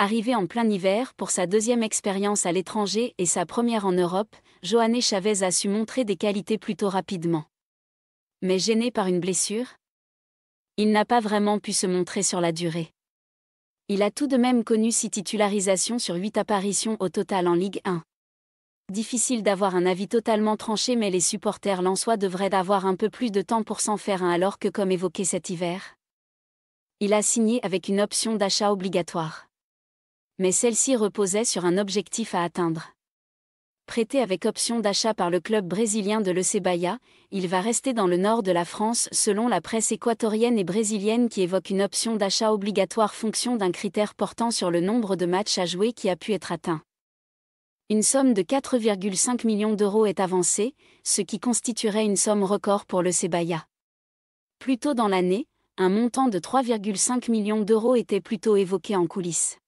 Arrivé en plein hiver pour sa deuxième expérience à l'étranger et sa première en Europe, Johanné Chavez a su montrer des qualités plutôt rapidement. Mais gêné par une blessure, il n'a pas vraiment pu se montrer sur la durée. Il a tout de même connu six titularisations sur huit apparitions au total en Ligue 1. Difficile d'avoir un avis totalement tranché mais les supporters lensois devraient avoir un peu plus de temps pour s'en faire un alors que comme évoqué cet hiver, il a signé avec une option d'achat obligatoire mais celle-ci reposait sur un objectif à atteindre. Prêté avec option d'achat par le club brésilien de Bahia, il va rester dans le nord de la France selon la presse équatorienne et brésilienne qui évoque une option d'achat obligatoire fonction d'un critère portant sur le nombre de matchs à jouer qui a pu être atteint. Une somme de 4,5 millions d'euros est avancée, ce qui constituerait une somme record pour le Cebaya. Plus tôt dans l'année, un montant de 3,5 millions d'euros était plutôt évoqué en coulisses.